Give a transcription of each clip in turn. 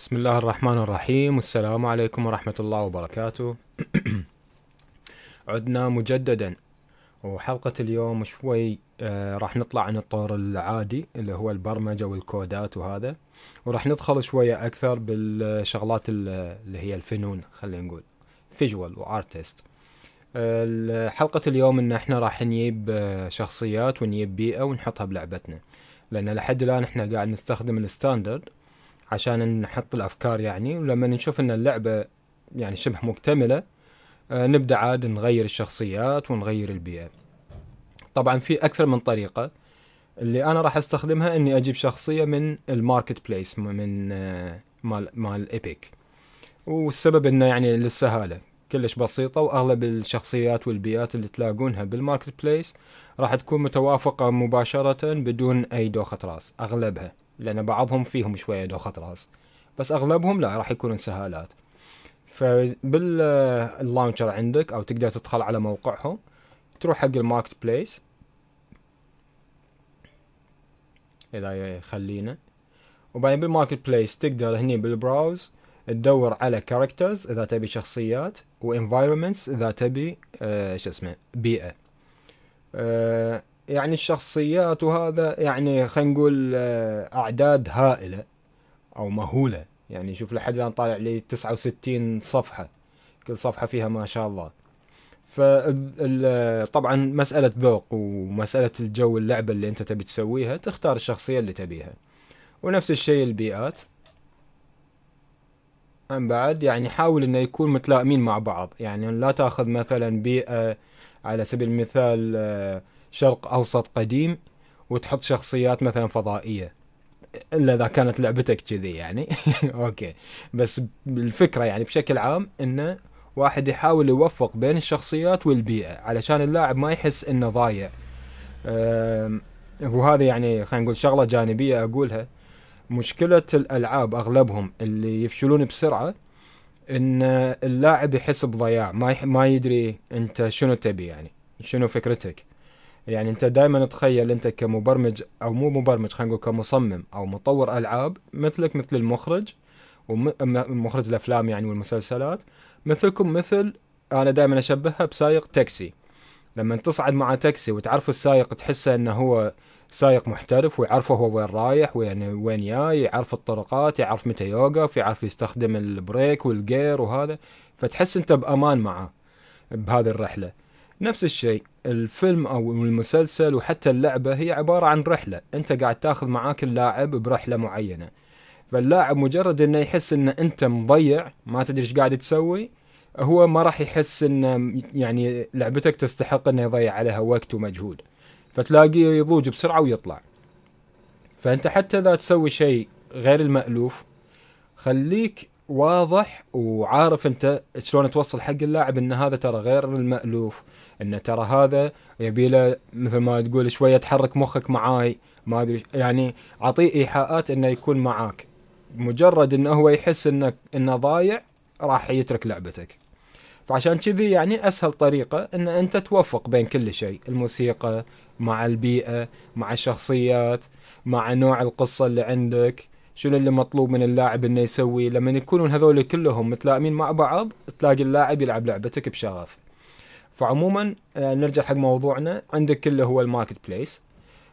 بسم الله الرحمن الرحيم والسلام عليكم ورحمة الله وبركاته عدنا مجددا وحلقة اليوم شوي آه، راح نطلع عن الطور العادي اللي هو البرمجة والكودات وهذا وراح ندخل شوية أكثر بالشغلات اللي هي الفنون خلينا نقول فيجوال وارتست حلقة اليوم ان احنا راح نجيب آه، شخصيات ونجيب بيئة ونحطها بلعبتنا لان لحد الان احنا قاعد نستخدم الستاندرد عشان نحط الافكار يعني ولما نشوف ان اللعبه يعني شبه مكتمله آه، نبدا عاد نغير الشخصيات ونغير البيئه طبعا في اكثر من طريقه اللي انا راح استخدمها اني اجيب شخصيه من الماركت بليس من آه، مال مال ايبك والسبب انه يعني للسهاله كلش بسيطة وأغلب الشخصيات والبيئات اللي تلاقونها بالماركت بليس راح تكون متوافقة مباشرة بدون أي دوخة راس أغلبها لأن بعضهم فيهم شوية دوخة راس بس أغلبهم لا راح يكونون سهالات فباللانشر عندك أو تقدر تدخل على موقعهم تروح حق الماركت بليس إذا يخلينا وبعدين بالماركت بليس تقدر هني بالبراوز تدور على كاركترز اذا تبي شخصيات وانفايرمنتس اذا تبي آه شو اسمه بيئه آه يعني الشخصيات وهذا يعني خلينا نقول آه، اعداد هائله او مهوله يعني شوف لحد الان طالع لي 69 صفحه كل صفحه فيها ما شاء الله فطبعا آه، مساله ذوق ومساله الجو اللعبه اللي انت تبي تسويها تختار الشخصيه اللي تبيها ونفس الشيء البيئات عن بعد يعني حاول انه يكون متلائمين مع بعض يعني لا تاخذ مثلا بيئه على سبيل المثال آه، شرق أوسط قديم وتحط شخصيات مثلا فضائية إلا إذا كانت لعبتك كذي يعني أوكي بس الفكرة يعني بشكل عام إنه واحد يحاول يوفق بين الشخصيات والبيئة علشان اللاعب ما يحس إنه ضايع وهذا يعني خلينا نقول شغلة جانبية أقولها مشكلة الألعاب أغلبهم اللي يفشلون بسرعة ان اللاعب يحس بضياع ما ما يدري انت شنو تبي يعني شنو فكرتك يعني انت دائما تخيل انت كمبرمج او مو مبرمج خلينا نقول كمصمم او مطور العاب مثلك مثل المخرج ومخرج الافلام يعني والمسلسلات مثلكم مثل انا دائما اشبهها بسايق تاكسي لما تصعد مع تاكسي وتعرف السايق تحسه انه هو سايق محترف ويعرفه هو وين رايح وين وين جاي يعرف الطرقات يعرف متى يوقف يعرف يستخدم البريك والجير وهذا فتحس انت بامان معه بهذه الرحله نفس الشيء الفيلم او المسلسل وحتى اللعبه هي عباره عن رحله انت قاعد تاخذ معاك اللاعب برحله معينه فاللاعب مجرد انه يحس ان انت مضيع ما تدري ايش قاعد تسوي هو ما راح يحس ان يعني لعبتك تستحق انه يضيع عليها وقت ومجهود فتلاقيه يضوج بسرعه ويطلع فانت حتى اذا تسوي شيء غير المالوف خليك واضح وعارف انت شلون توصل حق اللاعب ان هذا ترى غير المالوف ان ترى هذا يبي له مثل ما تقول شويه تحرك مخك معاي ما ادري يعني اعطيه ايحاءات انه يكون معاك مجرد انه هو يحس انك انه ضايع راح يترك لعبتك فعشان كذي يعني اسهل طريقه ان انت توفق بين كل شيء الموسيقى مع البيئه مع الشخصيات مع نوع القصه اللي عندك شنو اللي مطلوب من اللاعب انه يسوي لما يكونون هذول كلهم متلائمين مع بعض تلاقي اللاعب يلعب لعبتك بشغف فعموما آه، نرجع حق موضوعنا عندك اللي هو الماركت بليس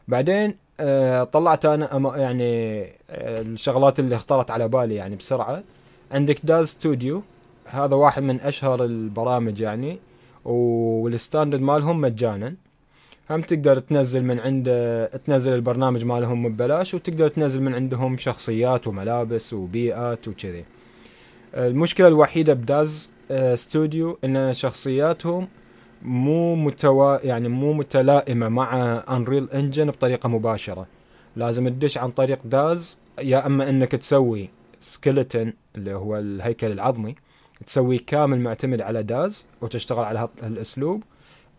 بعدين آه، طلعت انا يعني آه، الشغلات اللي اخترت على بالي يعني بسرعه عندك داز ستوديو هذا واحد من اشهر البرامج يعني والستاندرد مالهم مجانا هم تقدر تنزل من عنده تنزل البرنامج مالهم ببلاش وتقدر تنزل من عندهم شخصيات وملابس وبيئات وكذي المشكله الوحيده بداز ستوديو ان شخصياتهم مو متوا يعني مو متلائمه مع انريل انجن بطريقه مباشره لازم تدش عن طريق داز يا اما انك تسوي سكلتن اللي هو الهيكل العظمي تسويه كامل معتمد على داز وتشتغل على هالاسلوب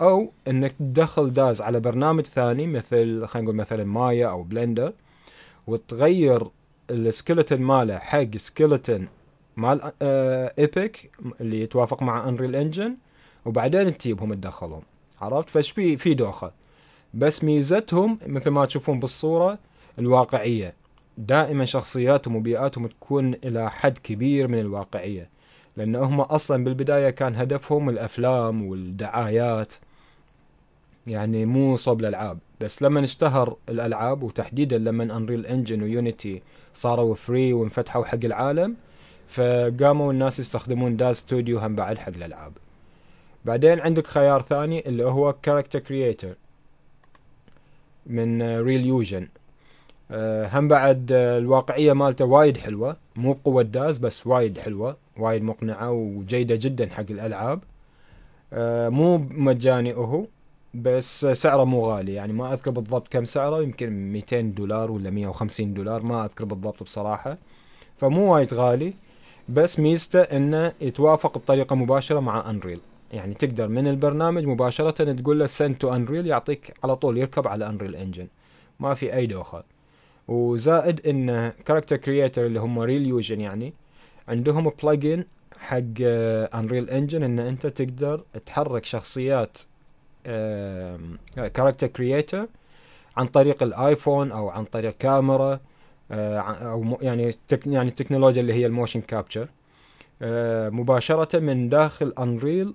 او انك تدخل داز على برنامج ثاني مثل خلينا نقول مثلا مايا او بلندر وتغير السكلتن ماله حق سكلتن مال ايبك آه، اللي يتوافق مع انريل انجن وبعدين تجيبهم تدخلهم عرفت فايش في في دوخه بس ميزتهم مثل ما تشوفون بالصوره الواقعيه دائما شخصياتهم وبيئاتهم تكون الى حد كبير من الواقعيه لان هم اصلا بالبدايه كان هدفهم الافلام والدعايات يعني مو صوب الالعاب بس لما اشتهر الالعاب وتحديدا لما انريل انجن ويونيتي صاروا فري وانفتحوا حق العالم فقاموا الناس يستخدمون داز ستوديو هم بعد حق الالعاب بعدين عندك خيار ثاني اللي هو كاركتر كرييتر من ريل آه، يوجن آه، هم بعد آه، الواقعيه مالته وايد حلوه مو بقوه داز بس وايد حلوه وايد مقنعه وجيده جدا حق الالعاب مو مجاني هو بس سعره مو غالي يعني ما اذكر بالضبط كم سعره يمكن 200 دولار ولا 150 دولار ما اذكر بالضبط بصراحه فمو وايد غالي بس ميزته انه يتوافق بطريقه مباشره مع انريل يعني تقدر من البرنامج مباشرة تقول له send to unreal يعطيك على طول يركب على unreal engine ما في اي دوخة وزائد ان كاركتر creator اللي هم ريل يوجن يعني عندهم بلجن حق آه، unreal engine ان انت تقدر تحرك شخصيات كاركتر creator عن طريق الايفون او عن طريق كاميرا آه، او يعني يعني التكنولوجيا اللي هي الموشن كابتشر آه، مباشرة من داخل انريل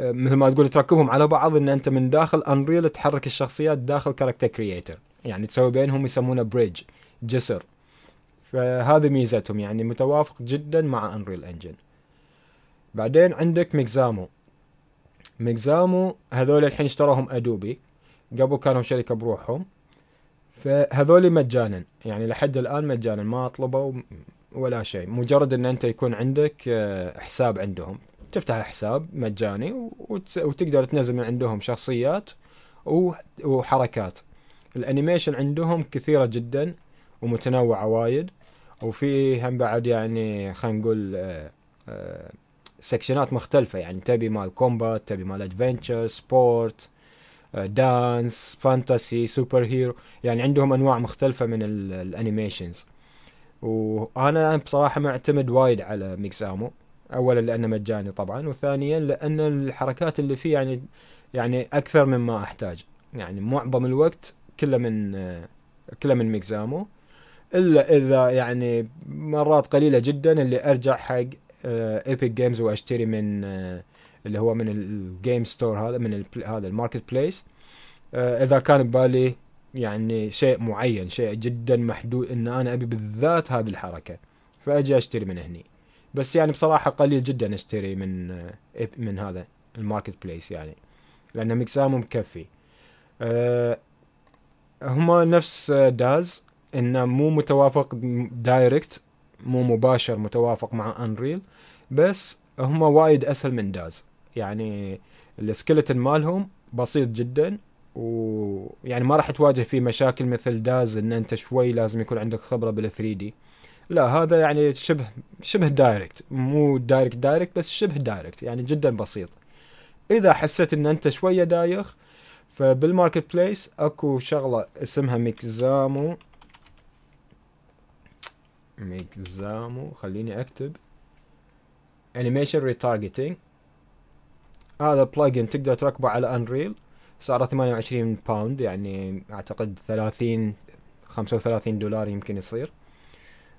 مثل ما تقول تركبهم على بعض ان انت من داخل انريل تحرك الشخصيات داخل كاركتر كرييتر يعني تسوي بينهم يسمونه بريدج جسر فهذه ميزتهم يعني متوافق جدا مع انريل انجن بعدين عندك ميكزامو ميكزامو هذول الحين اشتراهم ادوبي قبل كانوا شركه بروحهم فهذول مجانا يعني لحد الان مجانا ما طلبوا ولا شيء مجرد ان انت يكون عندك آه، حساب عندهم تفتح حساب مجاني وتقدر تنزل من عندهم شخصيات وحركات الانيميشن عندهم كثيرة جدا ومتنوعة وايد وفي هم بعد يعني خلينا نقول سكشنات آه، آه، مختلفة يعني تبي مال كومبات تبي مال ادفنتشر سبورت دانس فانتسي سوبر هيرو يعني عندهم انواع مختلفة من الانيميشنز وانا بصراحة معتمد وايد على ميكسامو اولا لانه مجاني طبعا وثانيا لان الحركات اللي فيه يعني يعني اكثر مما احتاج يعني معظم الوقت كله من كله من ميكزامو الا اذا يعني مرات قليله جدا اللي ارجع حق ايبك آه، جيمز واشتري من آه، اللي هو من الجيم ستور هذا من هذا الماركت بليس آه، اذا كان ببالي يعني شيء معين شيء جدا محدود ان انا ابي بالذات هذه الحركه فاجي اشتري من هني بس يعني بصراحه قليل جدا اشتري من آه، من هذا الماركت بليس يعني لان مقسامه مكفي أه هما نفس آه، داز انه مو متوافق دايركت مو مباشر متوافق مع انريل بس هما وايد اسهل من داز يعني السكلتن مالهم بسيط جدا ويعني ما راح تواجه فيه مشاكل مثل داز ان انت شوي لازم يكون عندك خبره بال 3 دي لا هذا يعني شبه شبه دايركت مو دايركت دايركت بس شبه دايركت يعني جدا بسيط اذا حسيت ان انت شويه دايخ فبالماركت بليس اكو شغله اسمها ميكزامو ميكزامو خليني اكتب انيميشن ريتارجتنج هذا بلجن تقدر تركبه على انريل سعره 28 باوند يعني اعتقد 30 35 دولار يمكن يصير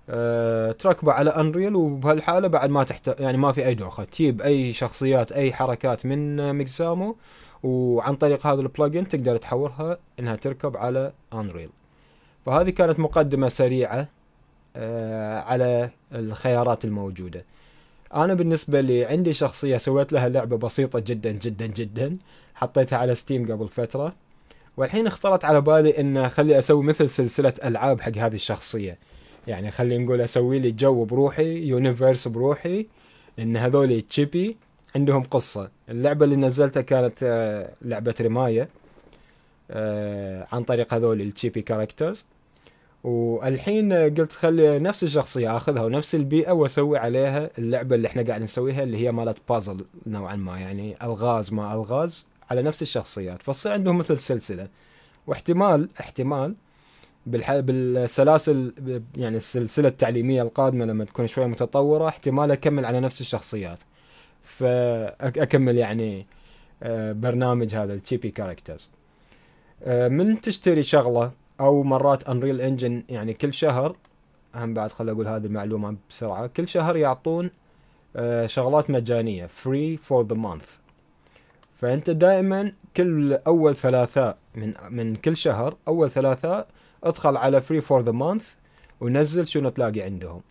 أه تركبه على انريل وبهالحاله بعد ما تحت يعني ما في اي دوخه تجيب اي شخصيات اي حركات من ميكسامو وعن طريق هذا البلجن تقدر تحورها انها تركب على انريل فهذه كانت مقدمه سريعه أه على الخيارات الموجوده انا بالنسبه لي عندي شخصيه سويت لها لعبه بسيطه جدا جدا جدا حطيتها على ستيم قبل فتره والحين اخترت على بالي ان خلي اسوي مثل سلسله العاب حق هذه الشخصيه يعني خلينا نقول اسوي لي جو بروحي يونيفرس بروحي ان هذول تشيبي عندهم قصه اللعبه اللي نزلتها كانت آه، لعبه رمايه آه، عن طريق هذول التشيبي كاركترز والحين آه، قلت خلي نفس الشخصيه اخذها ونفس البيئه واسوي عليها اللعبه اللي احنا قاعد نسويها اللي هي مالت بازل نوعا ما يعني الغاز ما الغاز على نفس الشخصيات فتصير عندهم مثل سلسله واحتمال احتمال بالسلاسل يعني السلسله التعليميه القادمه لما تكون شويه متطوره احتمال اكمل على نفس الشخصيات فاكمل يعني آه، برنامج هذا التشيبي كاركترز آه، من تشتري شغله او مرات انريل انجن يعني كل شهر هم بعد خل اقول هذه المعلومه بسرعه كل شهر يعطون آه، شغلات مجانيه فري فور ذا مانث فانت دائما كل اول ثلاثاء من من كل شهر اول ثلاثاء ادخل على فري فور ذا مانث ونزل شنو تلاقي عندهم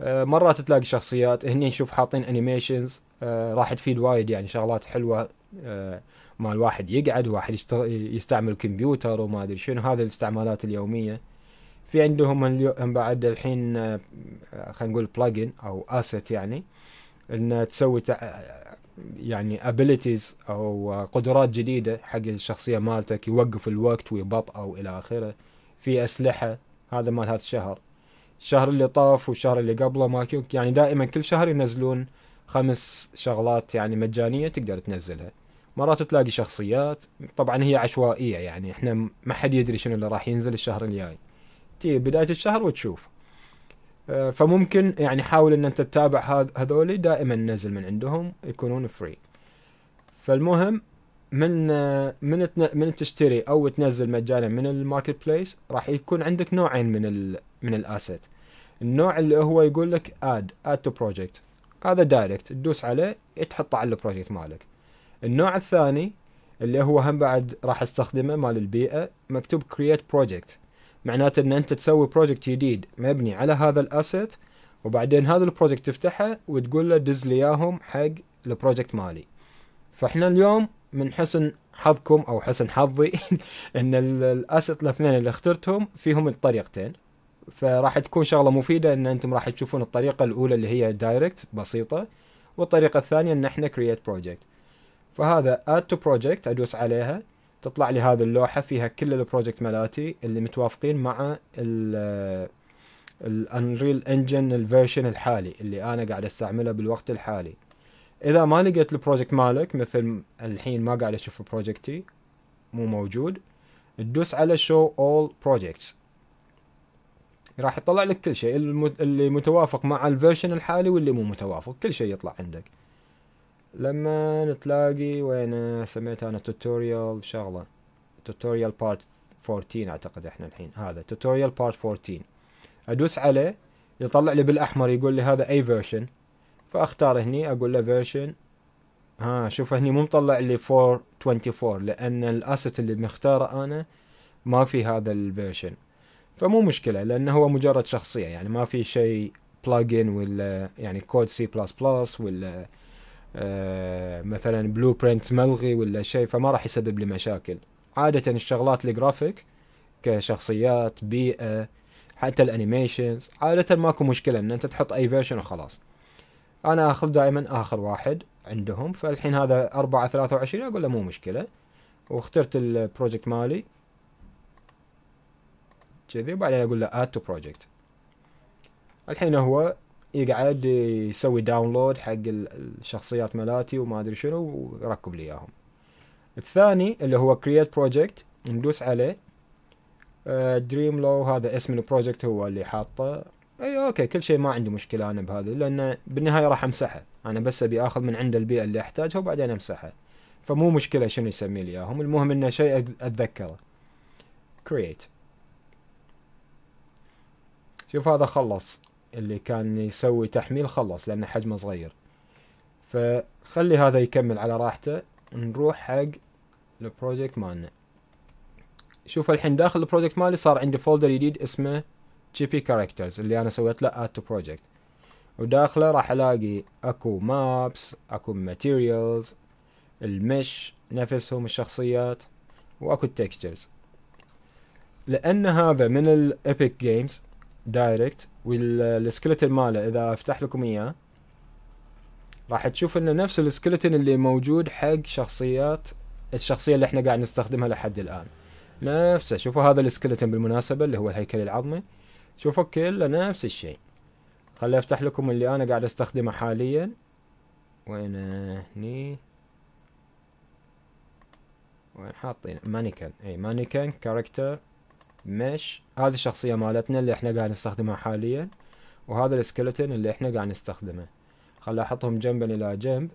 آه، مرات تلاقي شخصيات هني نشوف حاطين انيميشنز آه، راح تفيد وايد يعني شغلات حلوه آه، ما الواحد يقعد واحد يستعمل كمبيوتر وما ادري شنو هذه الاستعمالات اليوميه في عندهم بعد الحين خلينا نقول بلجن او اسيت يعني ان تسوي يعني ابيليتيز او قدرات جديده حق الشخصيه مالتك يوقف الوقت ويبطئه والى اخره في اسلحه هذا مال هذا الشهر الشهر اللي طاف والشهر اللي قبله ما يعني دائما كل شهر ينزلون خمس شغلات يعني مجانيه تقدر تنزلها مرات تلاقي شخصيات طبعا هي عشوائيه يعني احنا ما حد يدري شنو اللي راح ينزل الشهر الجاي تي بدايه الشهر وتشوف آه، فممكن يعني حاول ان انت تتابع هذولي دائما نزل من عندهم يكونون فري فالمهم من آه، من من تشتري او تنزل مجانا من الماركت بليس راح يكون عندك نوعين من ال من الاسيت النوع اللي هو يقول لك اد اد تو بروجكت هذا دايركت تدوس عليه تحطه على البروجكت مالك النوع الثاني اللي هو هم بعد راح استخدمه مال البيئه مكتوب كرييت بروجكت معناته ان انت تسوي بروجكت جديد مبني على هذا الاسيت وبعدين هذا البروجكت تفتحه وتقول له دز لي اياهم حق البروجكت مالي فاحنا اليوم من حسن حظكم او حسن حظي ان الاسيت الاثنين اللي اخترتهم فيهم الطريقتين فراح تكون شغله مفيده ان انتم راح تشوفون الطريقه الاولى اللي هي دايركت بسيطه والطريقه الثانيه ان احنا كرييت بروجكت فهذا اد تو بروجكت ادوس عليها تطلع لي هذه اللوحه فيها كل البروجكت مالاتي اللي متوافقين مع ال الانريل انجن الفيرشن الحالي اللي انا قاعد استعمله بالوقت الحالي اذا ما لقيت البروجكت مالك مثل الحين ما قاعد اشوف بروجكتي مو موجود تدوس على شو اول بروجكتس راح يطلع لك كل شيء اللي متوافق مع الفيرشن الحالي واللي مو متوافق كل شيء يطلع عندك لما تلاقي وين سميت انا توتوريال شغله توتوريال بارت 14 اعتقد احنا الحين هذا توتوريال بارت 14 ادوس عليه يطلع لي بالاحمر يقول لي هذا اي فيرشن فاختار هني اقول له فيرجن ها شوف هني مو مطلع لي 424 لان الاسيت اللي مختاره انا ما في هذا الفيرجن فمو مشكله لانه هو مجرد شخصيه يعني ما في شيء بلجن ولا يعني كود سي بلس بلس ولا آه، مثلا بلو برنت ملغي ولا شيء فما راح يسبب لي مشاكل عاده الشغلات الجرافيك كشخصيات بيئه حتى الانيميشنز عاده ماكو مشكله ان انت تحط اي فيرجن وخلاص انا اخذ دائما اخر واحد عندهم فالحين هذا 4 23 اقول له مو مشكله واخترت البروجكت مالي كذي وبعدين اقول له اد تو بروجكت الحين هو يقعد يسوي داونلود حق الشخصيات مالاتي وما ادري شنو ويركب لي اياهم الثاني اللي هو كرييت بروجكت ندوس عليه دريم آه، لو هذا اسم البروجكت هو اللي حاطه اي اوكي كل شيء ما عندي مشكله انا بهذا لان بالنهايه راح امسحه انا بس ابي اخذ من عنده البيئه اللي احتاجها وبعدين امسحه فمو مشكله شنو يسمي لي اياهم المهم انه شيء اتذكره كرييت شوف هذا خلص اللي كان يسوي تحميل خلص لان حجمه صغير فخلي هذا يكمل على راحته نروح حق البروجكت مالنا شوف الحين داخل البروجكت مالي صار عندي فولدر جديد اسمه جي بي كاركترز اللي انا سويت له اد تو بروجكت وداخله راح الاقي اكو مابس اكو ماتيريالز المش نفسهم الشخصيات واكو التكستشرز لان هذا من الابيك جيمز دايركت والسكلتن ماله اذا افتح لكم اياه راح تشوف انه نفس السكلتن اللي موجود حق شخصيات الشخصيه اللي احنا قاعد نستخدمها لحد الان نفسه شوفوا هذا السكلتن بالمناسبه اللي هو الهيكل العظمي شوفوا كله نفس الشيء خلي افتح لكم اللي انا قاعد استخدمه حاليا وين هني وين حاطين مانيكن اي مانيكن كاركتر مش هذه الشخصية مالتنا اللي احنا قاعد نستخدمها حاليا وهذا السكلتن اللي احنا قاعد نستخدمه خلي احطهم جنبا الى جنب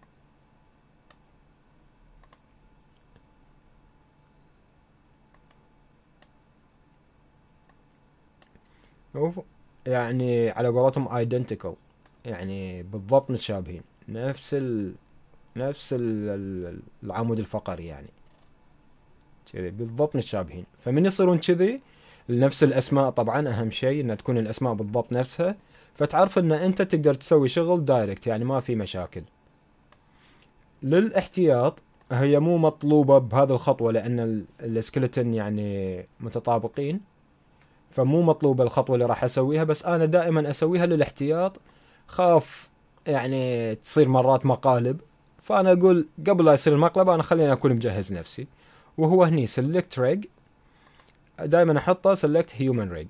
أوف. يعني على قولتهم ايدنتيكال يعني بالضبط متشابهين نفس ال نفس ال العمود الفقري يعني كذي بالضبط متشابهين فمن يصيرون كذي نفس الاسماء طبعا اهم شيء ان تكون الاسماء بالضبط نفسها فتعرف ان انت تقدر تسوي شغل دايركت يعني ما في مشاكل للاحتياط هي مو مطلوبة بهذه الخطوة لأن السكلتن يعني متطابقين فمو مطلوبة الخطوة اللي راح أسويها بس أنا دائما أسويها للاحتياط خاف يعني تصير مرات مقالب فأنا أقول قبل لا يصير المقلب أنا خليني أكون مجهز نفسي وهو هني سلكت ريج دائما أحطه سلكت هيومن ريج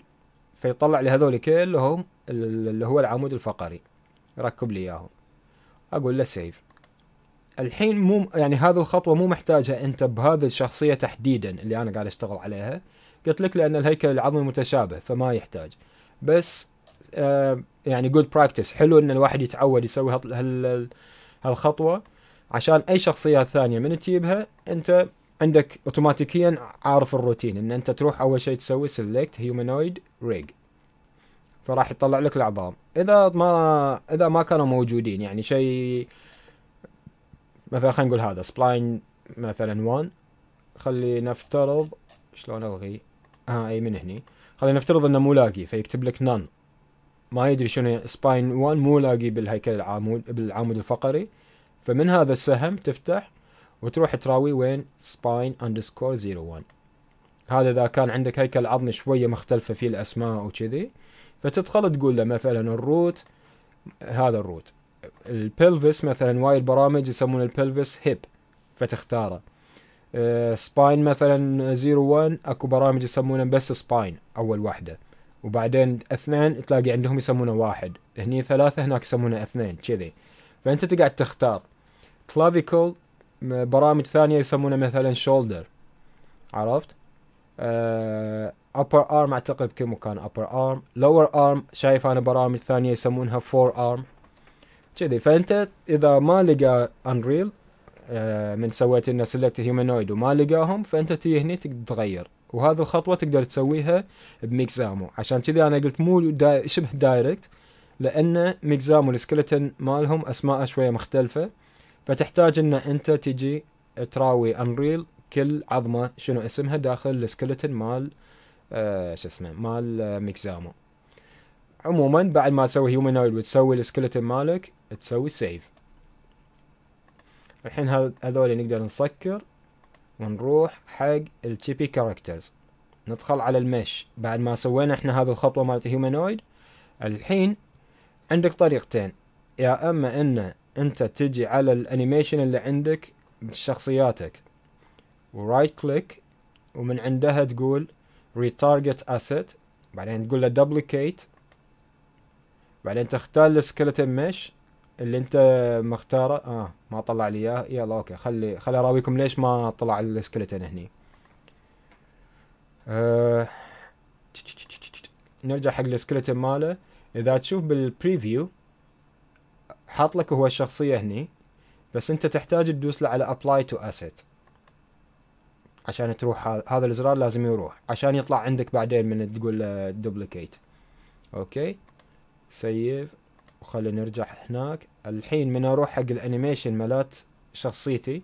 فيطلع لي هذول كلهم اللي هو العمود الفقري ركب لي إياهم أقول له سيف الحين مو يعني هذه الخطوة مو محتاجها أنت بهذه الشخصية تحديدا اللي أنا قاعد أشتغل عليها قلت لك لان الهيكل العظمي متشابه فما يحتاج بس آه يعني جود براكتس حلو ان الواحد يتعود يسوي هال هالخطوه عشان اي شخصيات ثانيه من تجيبها انت عندك اوتوماتيكيا عارف الروتين ان انت تروح اول شيء تسوي سيلكت هيومانويد ريج فراح يطلع لك العظام اذا ما اذا ما كانوا موجودين يعني شيء مثلا خلينا نقول هذا سبلاين مثلا 1 خلي نفترض شلون الغي ها اي من هني خلينا نفترض انه مو لاقي فيكتب لك نان ما يدري شنو سباين 1 مو لاقي بالهيكل العمود بالعمود الفقري فمن هذا السهم تفتح وتروح تراوي وين سباين اندرسكور 01 هذا اذا كان عندك هيكل عظمي شويه مختلفه فيه الاسماء وكذي فتدخل تقول له مثلا الروت هذا الروت البلفس مثلا وايد برامج يسمون البلفس هيب فتختاره آه، سباين مثلا زيرو اكو برامج يسمونها بس سباين اول واحده وبعدين اثنين تلاقي عندهم يسمونه واحد هني ثلاثة هناك يسمونه اثنين كذي فانت تقعد تختار كلافيكول برامج ثانية يسمونه مثلا شولدر عرفت ابر آه، ارم اعتقد بكل مكان ابر ارم لور ارم شايف انا برامج ثانية يسمونها فور ارم كذي فانت اذا ما لقى انريل آه، من سويت لنا سلكت هيومانويد وما لقاهم فانت تي هني تقدر تغير وهذه الخطوه تقدر تسويها بميكزامو عشان كذي انا قلت مو دا شبه دايركت لان ميكزامو السكلتن مالهم اسماء شويه مختلفه فتحتاج ان انت تجي تراوي انريل كل عظمه شنو اسمها داخل السكلتن مال آه، شو اسمه مال آه، ميكزامو عموما بعد ما تسوي هيومانويد وتسوي السكلتن مالك تسوي سيف الحين هذول نقدر نسكر ونروح حق التشيبي كاركترز ندخل على المش بعد ما سوينا احنا هذه الخطوة مالت هيومانويد الحين عندك طريقتين يا اما ان انت تجي على الانيميشن اللي عندك بشخصياتك ورايت كليك ومن عندها تقول ريتارجت اسيت بعدين تقول له دوبليكيت بعدين تختار السكلتن مش اللي انت مختاره اه ما طلع لي اياه يلا اوكي خلي خلي اراويكم ليش ما طلع السكلتن هني آه. نرجع حق السكلتن ماله اذا تشوف بالبريفيو حاط لك هو الشخصيه هني بس انت تحتاج تدوس له على ابلاي تو اسيت عشان تروح هذا الازرار لازم يروح عشان يطلع عندك بعدين من تقول له دوبليكيت اوكي سيف وخلي نرجع هناك الحين من اروح حق الانيميشن مالات شخصيتي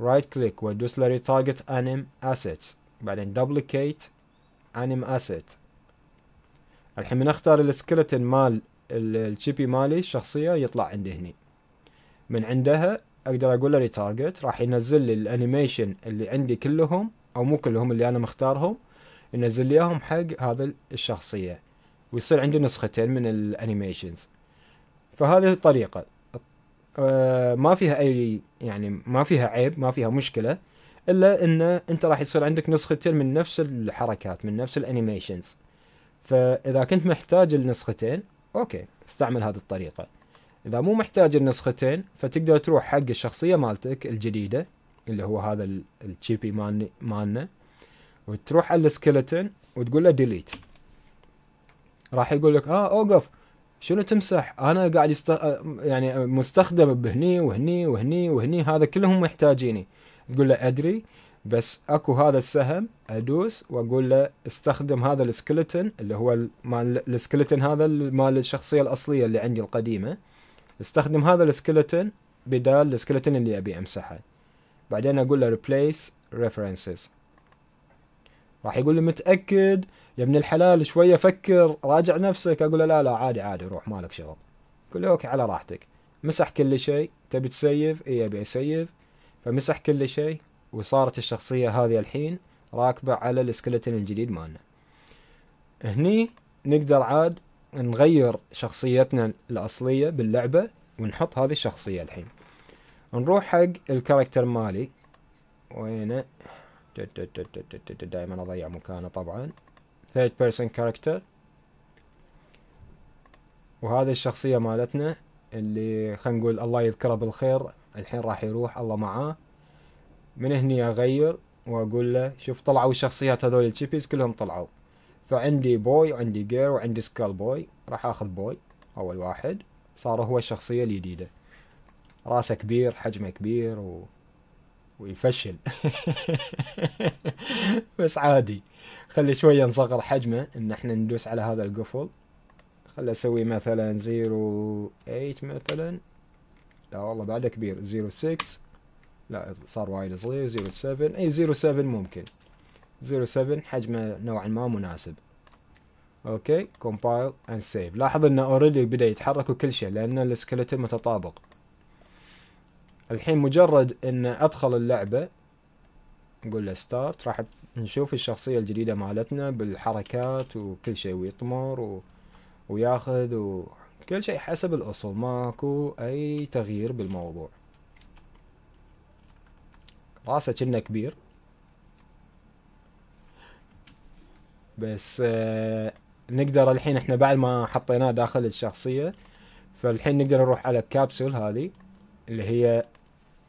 رايت كليك وادوس لري ريتارجت انيم اسيتس بعدين دوبليكيت انيم اسيت الحين من اختار السكلتن مال الشيبي مالي الشخصية يطلع عندي هني من عندها اقدر اقول له ريتارجت راح ينزل لي الانيميشن اللي عندي كلهم او مو كلهم اللي انا مختارهم ينزل لي اياهم حق هذا الشخصية ويصير عندي نسختين من الانيميشنز فهذه الطريقه آه، ما فيها اي يعني ما فيها عيب ما فيها مشكله الا ان انت راح يصير عندك نسختين من نفس الحركات من نفس الانيميشنز فاذا كنت محتاج النسختين اوكي استعمل هذه الطريقه اذا مو محتاج النسختين فتقدر تروح حق الشخصيه مالتك الجديده اللي هو هذا التشيبي مالنا وتروح على السكلتن وتقول له ديليت راح يقول لك اه اوقف شنو تمسح؟ انا قاعد يست... يعني مستخدم بهني وهني وهني وهني هذا كلهم محتاجيني تقول له ادري بس اكو هذا السهم ادوس واقول له استخدم هذا السكلتن اللي هو مال السكلتن هذا مال الشخصيه الاصليه اللي عندي القديمه استخدم هذا السكلتن بدال السكلتن اللي ابي امسحه بعدين اقول له replace references راح يقول لي متاكد يا ابن الحلال شويه فكر راجع نفسك اقول له لا لا عادي عادي روح مالك شغل يقول لي اوكي على راحتك مسح كل شيء تبي تسيف اي ابي اسيف فمسح كل شيء وصارت الشخصيه هذه الحين راكبه على السكلتن الجديد مالنا هني نقدر عاد نغير شخصيتنا الاصليه باللعبه ونحط هذه الشخصيه الحين نروح حق الكاركتر مالي وينه دائما اضيع مكانه طبعا ثيرد بيرسون كاركتر وهذه الشخصيه مالتنا اللي خلينا نقول الله يذكره بالخير الحين راح يروح الله معاه من هني اغير واقول له شوف طلعوا الشخصيات هذول الشيبيز كلهم طلعوا فعندي بوي وعندي جير وعندي سكال بوي راح اخذ بوي اول واحد صار هو الشخصيه الجديده راسه كبير حجمه كبير و ويفشل بس عادي خلي شوية نصغر حجمه ان احنا ندوس على هذا القفل خل اسوي مثلا زيرو ايت مثلا لا والله بعده كبير زيرو سكس لا صار وايد صغير زيرو سفن اي زيرو سفن ممكن زيرو سفن حجمه نوعا ما مناسب اوكي كومبايل اند سيف لاحظ انه اوريدي بدا يتحرك وكل شيء لان السكeleton متطابق الحين مجرد ان ادخل اللعبة نقول له ستارت راح نشوف الشخصية الجديدة مالتنا بالحركات وكل شيء ويطمر و... وياخذ وكل شيء حسب الاصول ماكو اي تغيير بالموضوع راسه كنا كبير بس آه، نقدر الحين احنا بعد ما حطيناه داخل الشخصية فالحين نقدر نروح على الكابسول هذه اللي هي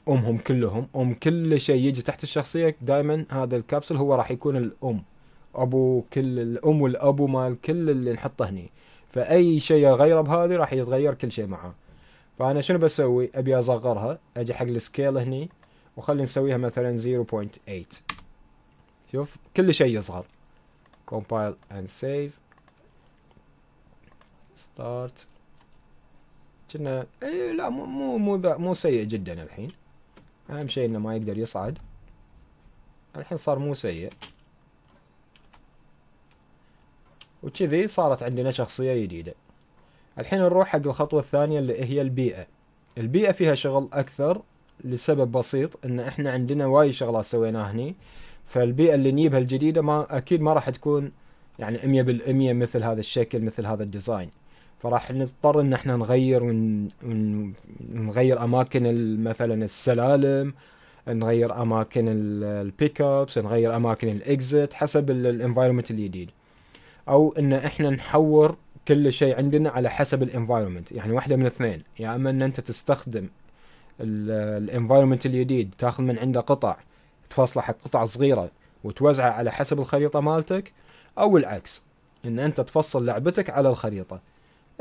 امهم كلهم ام كل شيء يجي تحت الشخصيه دائما هذا الكابسل هو راح يكون الام ابو كل الام والابو مال كل اللي نحطه هني فاي شيء اغيره بهذه راح يتغير كل شيء معاه فانا شنو بسوي ابي اصغرها اجي حق السكيل هني وخلي نسويها مثلا 0.8 شوف كل شيء يصغر كومبايل اند سيف ستارت كنا اي لا مو مو مو مو سيء جدا الحين اهم شيء انه ما يقدر يصعد الحين صار مو سيء وكذي صارت عندنا شخصية جديدة الحين نروح حق الخطوة الثانية اللي هي البيئة البيئة فيها شغل أكثر لسبب بسيط ان احنا عندنا وايد شغلات سويناها هني فالبيئة اللي نجيبها الجديدة ما أكيد ما راح تكون يعني بالامية مثل هذا الشكل مثل هذا الديزاين فراح نضطر ان احنا نغير ون... ون... نغير اماكن مثلا السلالم نغير اماكن البيك ابس نغير اماكن الاكزت حسب الانفايرمنت الجديد او ان احنا نحور كل شيء عندنا على حسب الانفايرمنت يعني واحده من اثنين يا يعني اما ان انت تستخدم الانفايرمنت الجديد تاخذ من عنده قطع تفصله حق قطع صغيره وتوزعها على حسب الخريطه مالتك او العكس ان انت تفصل لعبتك على الخريطه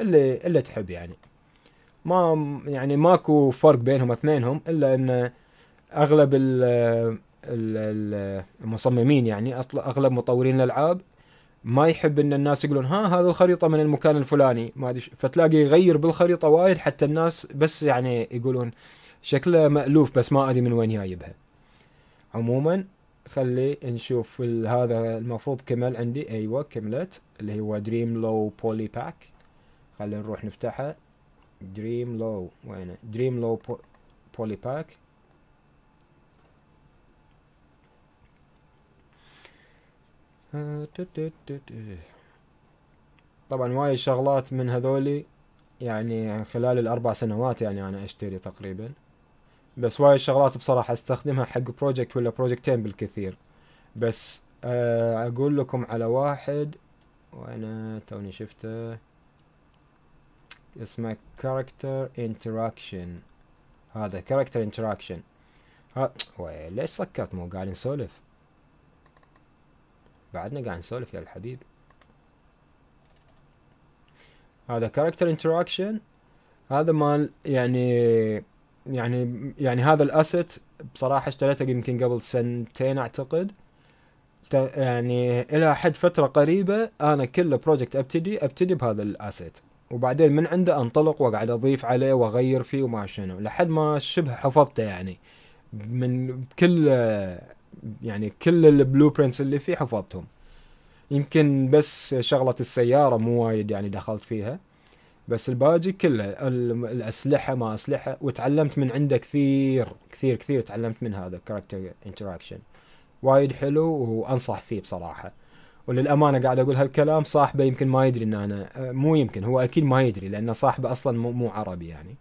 اللي اللي تحب يعني ما يعني ماكو فرق بينهم اثنينهم الا ان اغلب ال المصممين يعني اغلب مطورين الالعاب ما يحب ان الناس يقولون ها هذا الخريطه من المكان الفلاني ما ادري فتلاقي يغير بالخريطه وايد حتى الناس بس يعني يقولون شكله مالوف بس ما ادري من وين جايبها عموما خلي نشوف هذا المفروض كمل عندي ايوه كملت اللي هو دريم لو بولي باك خلينا نروح نفتحها دريم لو وينه دريم لو بولي باك طبعا وايد شغلات من هذولي يعني خلال الاربع سنوات يعني انا اشتري تقريبا بس وايد شغلات بصراحة استخدمها حق بروجكت ولا بروجكتين بالكثير بس آه، اقول لكم على واحد وانا توني شفته اسمه character interaction هذا character interaction ها ليش سكرت مو قاعد نسولف بعدنا قاعد نسولف يا الحبيب هذا character interaction هذا مال يعني يعني يعني هذا الاسيت بصراحه اشتريته يمكن قبل سنتين اعتقد يعني الى حد فتره قريبه انا كل بروجكت ابتدي ابتدي بهذا الاسيت وبعدين من عنده انطلق واقعد اضيف عليه واغير فيه وما شنو لحد ما شبه حفظته يعني من كل يعني كل البلو برينتس اللي فيه حفظتهم يمكن بس شغلة السيارة مو وايد يعني دخلت فيها بس الباقي كله الأسلحة ما أسلحة وتعلمت من عنده كثير كثير كثير تعلمت من هذا كاركتر انتراكشن وايد حلو وأنصح فيه بصراحة وللامانه قاعد اقول هالكلام صاحبه يمكن ما يدري ان انا آه، مو يمكن هو اكيد ما يدري لان صاحبه اصلا مو, مو عربي يعني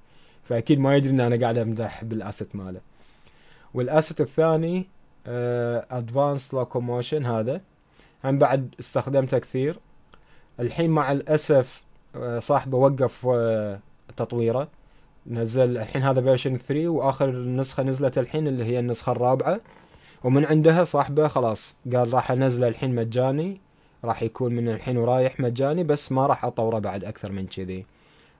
فاكيد ما يدري ان انا قاعد امدح بالاسيت ماله والاسيت الثاني ادفانس آه، لوكوموشن هذا هم بعد استخدمته كثير الحين مع الاسف آه، صاحبه وقف تطويره نزل الحين هذا فيرجن 3 واخر نسخه نزلت الحين اللي هي النسخه الرابعه ومن عندها صاحبه خلاص قال راح انزله الحين مجاني راح يكون من الحين ورايح مجاني بس ما راح اطوره بعد اكثر من كذي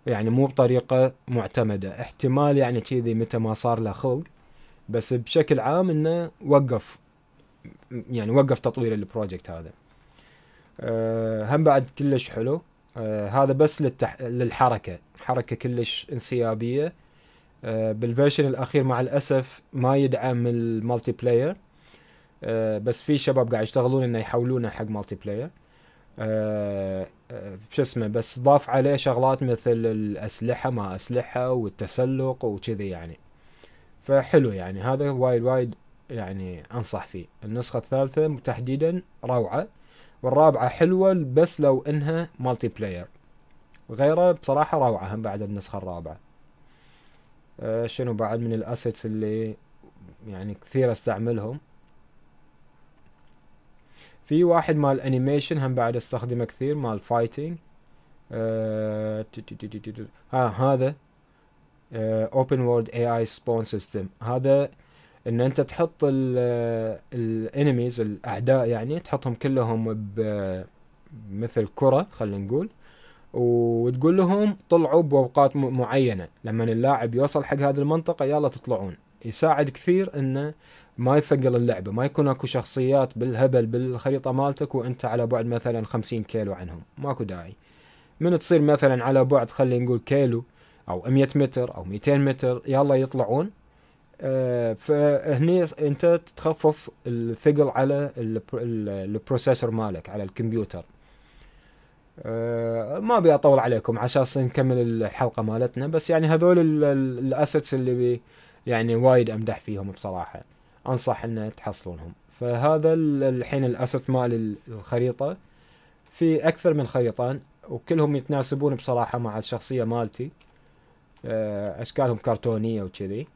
يعني مو بطريقه معتمده احتمال يعني كذي متى ما صار له خلق بس بشكل عام انه وقف يعني وقف تطوير البروجكت هذا أه هم بعد كلش حلو أه هذا بس للتح... للحركه حركه كلش انسيابيه أه بالفيرشن الاخير مع الاسف ما يدعم الملتي بلاير آه، بس في شباب قاعد يشتغلون انه يحولونه حق مالتي آه، بلاير آه، شو اسمه بس ضاف عليه شغلات مثل الاسلحه ما اسلحه والتسلق وكذي يعني فحلو يعني هذا وايد وايد يعني انصح فيه النسخه الثالثه تحديدا روعه والرابعه حلوه بس لو انها مالتي بلاير غيره بصراحه روعه هم بعد النسخه الرابعه أه شنو بعد من الاسيتس اللي يعني كثير استعملهم في واحد مال انيميشن هم بعد استخدمه كثير مال فايتنج آه، ها هذا اوبن وورد اي اي سبون سيستم هذا ان انت تحط الانميز الاعداء يعني تحطهم كلهم مثل كره خلينا نقول وتقول لهم طلعوا بوقات معينه لما اللاعب يوصل حق هذه المنطقه يلا تطلعون يساعد كثير انه ما يثقل اللعبه ما يكون اكو شخصيات بالهبل بالخريطه مالتك وانت على بعد مثلا 50 كيلو عنهم ماكو داعي من تصير مثلا على بعد خلينا نقول كيلو او 100 متر او 200 متر يلا يطلعون آه، فهني انت تخفف الثقل على البروسيسور مالك على الكمبيوتر آه، ما ابي اطول عليكم عشان نكمل الحلقه مالتنا بس يعني هذول الاسيتس اللي بي يعني وايد امدح فيهم بصراحه انصح ان تحصلونهم فهذا الحين الاسس مال الخريطه في اكثر من خريطان وكلهم يتناسبون بصراحه مع الشخصيه مالتي آه، اشكالهم كرتونيه وكذي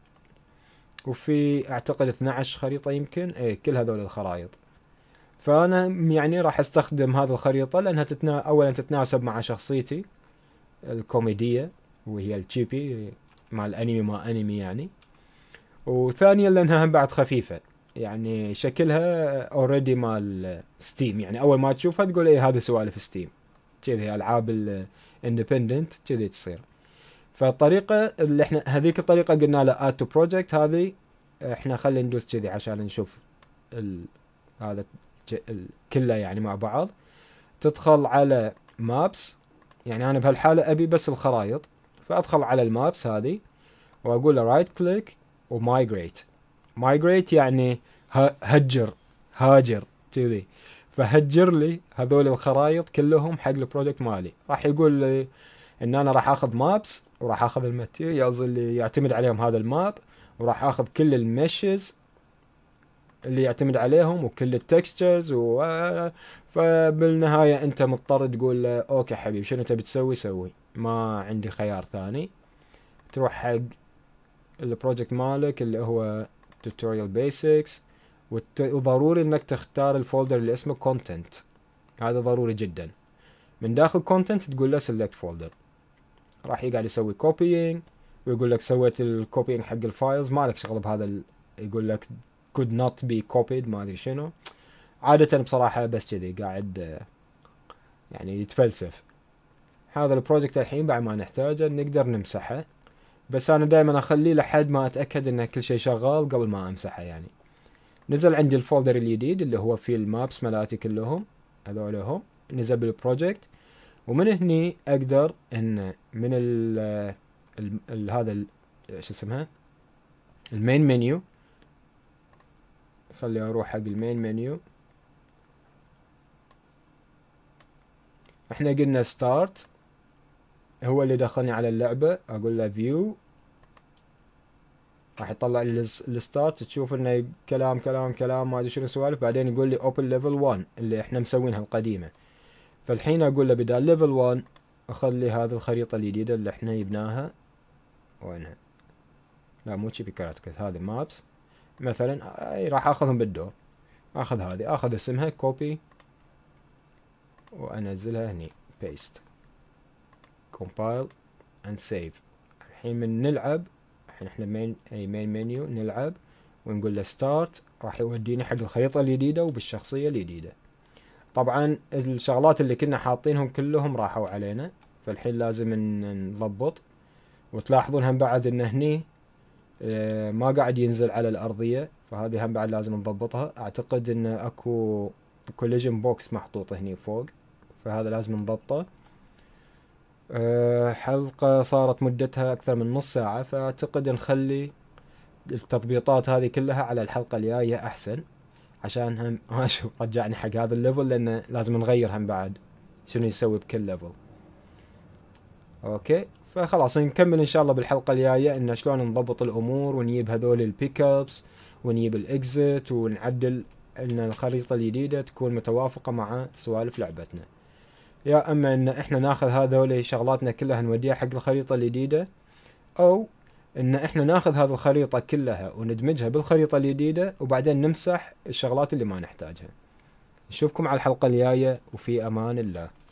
وفي اعتقد 12 خريطه يمكن اي كل هذول الخرائط فانا يعني راح استخدم هذه الخريطه لانها تتنا... اولا تتناسب مع شخصيتي الكوميديه وهي التشيبي مع الانمي ما انمي يعني وثانيا لانها بعد خفيفه يعني شكلها اوريدي مال ستيم يعني اول ما تشوفها تقول اي هذا سوالف ستيم كذي العاب الاندبندنت كذي تصير فالطريقه اللي احنا هذيك الطريقه قلنا له اد تو بروجكت هذه احنا خلينا ندوس كذي عشان نشوف ال... هذا ال... كله يعني مع بعض تدخل على مابس يعني انا بهالحاله ابي بس الخرائط فادخل على المابس هذه واقول له رايت كليك ومايجريت مايجريت يعني هجر هاجر كذي فهجر لي هذول الخرائط كلهم حق البروجكت مالي راح يقول لي ان انا راح اخذ مابس وراح اخذ الماتيريالز اللي يعتمد عليهم هذا الماب وراح اخذ كل المشز اللي يعتمد عليهم وكل التكستشرز و فبالنهايه انت مضطر تقول له اوكي حبيبي شنو تبي تسوي سوي ما عندي خيار ثاني تروح حق البروجكت مالك اللي هو توتوريال بيسكس وضروري انك تختار الفولدر اللي اسمه كونتنت هذا ضروري جدا من داخل كونتنت تقول له سيلكت فولدر راح يقعد يسوي كوبيينج ويقول لك سويت الكوبيينج حق الفايلز مالك شغل بهذا يقول لك could not be copied ما ادري شنو عادة بصراحة بس كذي قاعد يعني يتفلسف هذا البروجكت الحين بعد ما نحتاجه نقدر نمسحه بس انا دائما اخليه لحد ما اتاكد ان كل شيء شغال قبل ما امسحه يعني نزل عندي الفولدر الجديد اللي هو فيه المابس مالاتي كلهم هذول هم نزل بالبروجكت ومن هني اقدر ان من ال ال هذا شو اسمها المين منيو خلي اروح حق المين منيو احنا قلنا ستارت هو اللي دخلني على اللعبة اقول له فيو راح يطلع لي الستات تشوف انه كلام كلام كلام ما ادري شنو سوالف بعدين يقول لي اوبن ليفل 1 اللي احنا مسوينها القديمه فالحين اقول له بدال ليفل 1 اخلي هذه الخريطه الجديده اللي احنا جبناها وينها لا مو تشيبي كاراتكت هذه مابس مثلا راح اخذهم بالدور اخذ هذه اخذ اسمها كوبي وانزلها هني بيست كومبايل اند سيف الحين من نلعب الحين احنا مين اي مين منيو نلعب ونقول له ستارت راح يوديني حق الخريطه الجديده وبالشخصيه الجديده طبعا الشغلات اللي كنا حاطينهم كلهم راحوا علينا فالحين لازم نضبط وتلاحظون هم بعد ان هني آه، ما قاعد ينزل على الارضيه فهذه هم بعد لازم نضبطها اعتقد ان اكو كوليجن بوكس محطوط هني فوق فهذا لازم نضبطه آه، حلقة صارت مدتها أكثر من نص ساعة فأعتقد نخلي التضبيطات هذه كلها على الحلقة الجاية أحسن عشان هم ما رجعني حق هذا الليفل لأنه لازم نغير هم بعد شنو يسوي بكل ليفل أوكي فخلاص نكمل إن شاء الله بالحلقة الجاية إن شلون نضبط الأمور ونجيب هذول البيك أبس ونجيب الإكزت ونعدل إن الخريطة الجديدة تكون متوافقة مع سوالف لعبتنا يا اما ان احنا ناخذ هذول شغلاتنا كلها نوديها حق الخريطه الجديده او ان احنا ناخذ هذه الخريطه كلها وندمجها بالخريطه الجديده وبعدين نمسح الشغلات اللي ما نحتاجها نشوفكم على الحلقه الجايه وفي امان الله